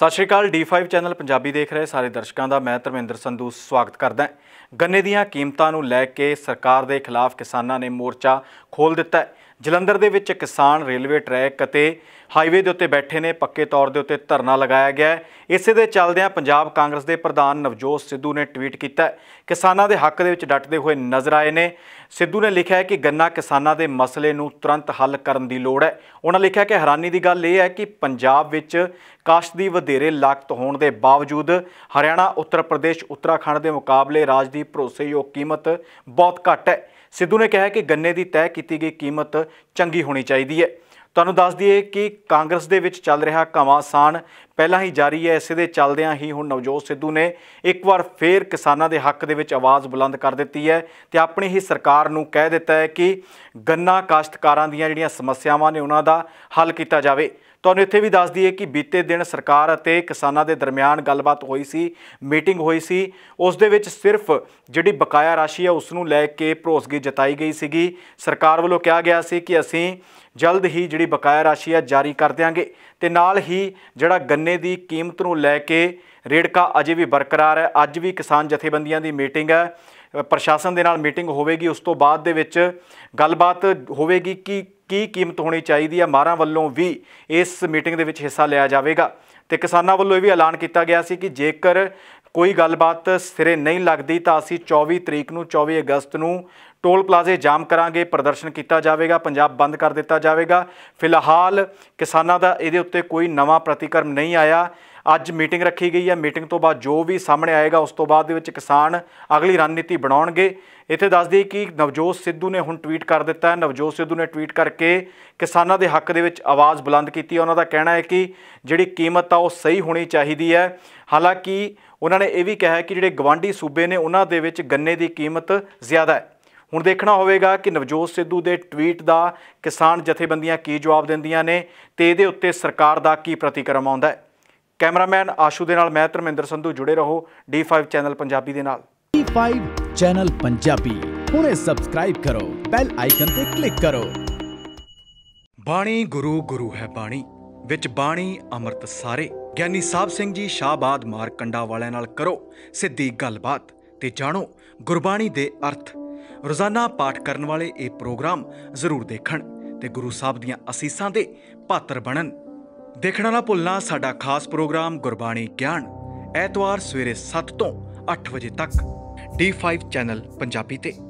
ਸਤਿ ਸ਼੍ਰੀ ਅਕਾਲ D5 channel Punjabi ਦੇਖ ਰਹੇ ਸਾਰੇ ਦਰਸ਼ਕਾਂ ਦਾ ਮੈਂ ਧਰਮਿੰਦਰ ਸੰਧੂ ਸਵਾਗਤ ਕਰਦਾ ਹਾਂ ਗੰਨੇ ਦੀਆਂ ਕੀਮਤਾਂ ਨੂੰ ਲੈ ਕੇ ਸਰਕਾਰ ਦੇ ਖਿਲਾਫ ਕਿਸਾਨਾਂ ਨੇ ਮੋਰਚਾ ਖੋਲ ਦਿੱਤਾ ਹੈ ਜਲੰਧਰ ਦੇ ਵਿੱਚ ਕਿਸਾਨ ਰੇਲਵੇ ਟਰੈਕ ਅਤੇ ਹਾਈਵੇ ਦੇ ਉੱਤੇ ਬੈਠੇ ਨੇ ਪੱਕੇ ਤੌਰ ਦੇ ਉੱਤੇ ਧਰਨਾ ਲਗਾਇਆ ਗਿਆ ਇਸੇ ਦੇ ਚੱਲਦਿਆਂ ਪੰਜਾਬ ਕਾਂਗਰਸ ਦੇ ਪ੍ਰਧਾਨ ਨਵਜੋਤ ਸਿੱਧੂ ਨੇ ਟਵੀਟ ਕੀਤਾ ਕਿਸਾਨਾਂ ਦੇ ਹੱਕ ਦੇ ਵਿੱਚ ਡਟਦੇ ਹੋਏ ਨਜ਼ਰ ਆਏ ਨੇ ਸਿੱਧੂ ਨੇ ਲਿਖਿਆ ਹੈ ਕਿ ਗੰਨਾ ਕਿਸਾਨਾਂ ਦੇ ਮਸਲੇ ਨੂੰ ਤੁਰੰਤ ਹੱਲ ਕਰਨ ਦੀ ਲੋੜ ਹੈ ਉਹਨਾਂ ਲਿਖਿਆ ਕਿ ਹੈਰਾਨੀ ਦੀ ਗੱਲ ਇਹ ਹੈ ਕਿ ਪੰਜਾਬ ਵਿੱਚ ਕਾਸ਼ਤ ਦੀ ਵਧੇਰੇ ਲਾਗਤ ਹੋਣ ਦੇ ਬਾਵਜੂਦ ਹਰਿਆਣਾ ਉੱਤਰ ਪ੍ਰਦੇਸ਼ ਉੱਤਰਾਖੰਡ ਦੇ ਮੁਕਾਬਲੇ ਰਾਜ ਦੀ ਭਰੋਸੇਯੋਗ ਕੀਮਤ ਬਹੁਤ ਘੱਟ ਹੈ ਸਿੱਧੂ ਨੇ ਕਿਹਾ ਕਿ ਗੰਨੇ ਦੀ ਤੈਅ ਕੀਤੀ ਗਈ ਕੀਮਤ ਚੰਗੀ ਹੋਣੀ ਚਾਹੀਦੀ ਹੈ ਤੁਹਾਨੂੰ ਦੱਸ ਦਈਏ ਕਿ ਕਾਂਗਰਸ ਦੇ ਵਿੱਚ ਚੱਲ ਰਿਹਾ ਕਮਾਸਾਨ ਪਹਿਲਾਂ ਹੀ ਜਾਰੀ ਹੈ ਇਸੇ ਦੇ ਚੱਲਦਿਆਂ ਹੀ ਹੁਣ ਨਵਜੋਤ ਸਿੱਧੂ ਨੇ ਇੱਕ ਵਾਰ ਫੇਰ ਕਿਸਾਨਾਂ ਦੇ ਹੱਕ ਦੇ ਵਿੱਚ ਆਵਾਜ਼ ਬੁਲੰਦ ਕਰ ਦਿੱਤੀ ਹੈ ਤੇ ਆਪਣੀ ਹੀ ਸਰਕਾਰ ਨੂੰ ਕਹਿ ਦਿੱਤਾ ਹੈ ਕਿ ਗੰਨਾ ਕਾਸ਼ਤਕਾਰਾਂ ਦੀਆਂ ਜਿਹੜੀਆਂ ਸਮੱਸਿਆਵਾਂ ਨੇ ਉਹਨਾਂ ਦਾ ਹੱਲ ਕੀਤਾ ਜਾਵੇ ਤੁਹਾਨੂੰ ਇੱਥੇ ਵੀ ਦੱਸ ਦਈਏ ਕਿ ਬੀਤੇ ਦਿਨ ਸਰਕਾਰ ਅਤੇ ਕਿਸਾਨਾਂ ਦੇ ਦਰਮਿਆਨ ਗੱਲਬਾਤ ਹੋਈ ਸੀ ਮੀਟਿੰਗ ਹੋਈ ਸੀ ਉਸ ਦੇ ਵਿੱਚ ਸਿਰਫ ਜਿਹੜੀ ਬਕਾਇਆ ਰਾਸ਼ੀ ਹੈ ਉਸ ਨੂੰ ਲੈ ਕੇ ਭਰੋਸਗੀ ਜਤਾਈ ਗਈ ਸੀਗੀ ਸਰਕਾਰ ਵੱਲੋਂ ਕਿਹਾ ਗਿਆ ਸੀ ਕਿ ਅਸੀਂ ਜਲਦ ਹੀ ਜਿਹੜੀ ਬਕਾਇਆ ਰਾਸ਼ੀ ਹੈ ਜਾਰੀ ਕਰ ਦਿਆਂਗੇ ਤੇ ਨਾਲ ਹੀ ਜਿਹੜਾ ਗੰਨੇ ਦੀ ਕੀਮਤ ਨੂੰ ਲੈ ਕੇ ਰੇੜਕਾ ਅਜੇ ਵੀ ਬਰਕਰਾਰ ਹੈ ਅੱਜ ਵੀ ਕਿਸਾਨ ਜਥੇਬੰਦੀਆਂ ਦੀ ਮੀਟਿੰਗ ਹੈ ਪ੍ਰਸ਼ਾਸਨ ਦੇ ਨਾਲ ਮੀਟਿੰਗ ਹੋਵੇਗੀ ਉਸ ਤੋਂ ਬਾਅਦ ਦੇ ਵਿੱਚ ਗੱਲਬਾਤ ਹੋਵੇਗੀ ਕਿ ਕੀ ਕੀਮਤ ਹੋਣੀ ਚਾਹੀਦੀ ਹੈ ਮਾਰਾਂ ਵੱਲੋਂ ਵੀ ਇਸ ਮੀਟਿੰਗ ਦੇ ਵਿੱਚ ਹਿੱਸਾ ਲਿਆ ਜਾਵੇਗਾ ਤੇ ਕਿਸਾਨਾਂ ਵੱਲੋਂ ਇਹ ਵੀ ਐਲਾਨ ਕੀਤਾ ਗਿਆ ਸੀ ਕਿ ਜੇਕਰ ਕੋਈ ਗੱਲਬਾਤ ਸਿਰੇ ਨਹੀਂ ਲੱਗਦੀ ਤਾਂ ਅਸੀਂ 24 ਤਰੀਕ ਨੂੰ 24 ਅਗਸਤ ਨੂੰ ਟੋਲ ਪਲਾਜ਼ੇ ਜਾਮ ਕਰਾਂਗੇ ਪ੍ਰਦਰਸ਼ਨ ਕੀਤਾ ਜਾਵੇਗਾ ਪੰਜਾਬ ਬੰਦ ਕਰ ਦਿੱਤਾ ਜਾਵੇਗਾ ਫਿਲਹਾਲ ਕਿਸਾਨਾਂ ਦਾ ਇਹਦੇ ਉੱਤੇ ਕੋਈ ਨਵਾਂ ਪ੍ਰਤੀਕਰਮ ਨਹੀਂ ਆਇਆ ਅੱਜ ਮੀਟਿੰਗ ਰੱਖੀ ਗਈ ਹੈ ਮੀਟਿੰਗ ਤੋਂ ਬਾਅਦ ਜੋ ਵੀ ਸਾਹਮਣੇ ਆਏਗਾ ਉਸ ਤੋਂ ਬਾਅਦ ਦੇ ਵਿੱਚ ਕਿਸਾਨ ਅਗਲੀ ਰਣਨੀਤੀ ਬਣਾਉਣਗੇ ਇੱਥੇ ਦੱਸ ਦਈਏ ਕਿ ਨਵਜੋਤ ਸਿੱਧੂ ਨੇ ਹੁਣ ਟਵੀਟ ਕਰ ਦਿੱਤਾ ਹੈ ਨਵਜੋਤ ਸਿੱਧੂ ਨੇ ਟਵੀਟ ਕਰਕੇ ਕਿਸਾਨਾਂ ਦੇ ਹੱਕ ਦੇ ਵਿੱਚ ਆਵਾਜ਼ ਬੁਲੰਦ ਕੀਤੀ ਹੈ ਉਹਨਾਂ ਦਾ ਕਹਿਣਾ ਹੈ ਕਿ ਜਿਹੜੀ ਕੀਮਤ ਆ ਉਹ ਸਹੀ ਹੋਣੀ ਚਾਹੀਦੀ ਹੈ ਹਾਲਾਂਕਿ ਉਹਨਾਂ ਨੇ ਇਹ ਵੀ ਕਿਹਾ ਹੈ ਕਿ ਜਿਹੜੇ ਗਵਾਂਢੀ ਸੂਬੇ ਨੇ ਉਹਨਾਂ ਦੇ ਵਿੱਚ ਗੰਨੇ ਦੀ ਕੀਮਤ ਜ਼ਿਆਦਾ ਹੈ ਹੁਣ ਦੇਖਣਾ ਹੋਵੇਗਾ ਕਿ ਨਵਜੋਤ ਸਿੱਧੂ ਦੇ ਟਵੀਟ ਦਾ ਕਿਸਾਨ ਜਥੇਬੰਦੀਆਂ ਕੀ ਜਵਾਬ ਦਿੰਦੀਆਂ ਨੇ ਤੇ ਇਹਦੇ ਉੱਤੇ ਸਰਕਾਰ ਦਾ ਕੀ ਪ੍ਰਤੀਕਰਮ ਆਉਂਦਾ ਹੈ ਕੈਮਰਾਮੈਨ ਆਸ਼ੂ ਦੇ ਨਾਲ ਮੈਂ ਧਰਮਿੰਦਰ ਸੰਧੂ ਜੁੜੇ ਰਹੋ D5 ਚੈਨਲ ਪੰਜਾਬੀ ਦੇ ਨਾਲ D5 ਚੈਨਲ ਪੰਜਾਬੀ ਹੁਣੇ ਸਬਸਕ੍ਰਾਈਬ ਕਰੋ ਬੈਲ ਆਈਕਨ ਤੇ ਕਲਿੱਕ ਕਰੋ ਬਾਣੀ ਗੁਰੂ ਗੁਰੂ ਹੈ ਬਾਣੀ ਵਿੱਚ ਬਾਣੀ ਅੰਮ੍ਰਿਤ ਸਾਰੇ ਗਿਆਨੀ ਸਾਹਿਬ ਸਿੰਘ ਜੀ ਸ਼ਾਬਾਦ ਮਾਰਕੰਡਾ ਵਾਲਿਆਂ ਨਾਲ ਕਰੋ ਸਿੱਧੀ ਗੱਲਬਾਤ ਤੇ ਜਾਣੋ ਗੁਰਬਾਣੀ ਦੇ ਅਰਥ ਰੋਜ਼ਾਨਾ ਪਾਠ ਕਰਨ ਵਾਲੇ ਇਹ ਪ੍ਰੋਗਰਾਮ ਜ਼ਰੂਰ ਦੇਖਣ ਤੇ ਗੁਰੂ ਸਾਹਿਬ ਦੀਆਂ ਅਸੀਸਾਂ ਦੇ ਪਾਤਰ ਬਣਨ ਦੇਖਣਾ ਨਾ ਭੁੱਲਣਾ ਸਾਡਾ ਖਾਸ ਪ੍ਰੋਗਰਾਮ ਗੁਰਬਾਣੀ ਗਿਆਨ ਐਤਵਾਰ ਸਵੇਰੇ 7 ਤੋਂ 8 ਵਜੇ ਤੱਕ D5 ਚੈਨਲ ਪੰਜਾਬੀ ਤੇ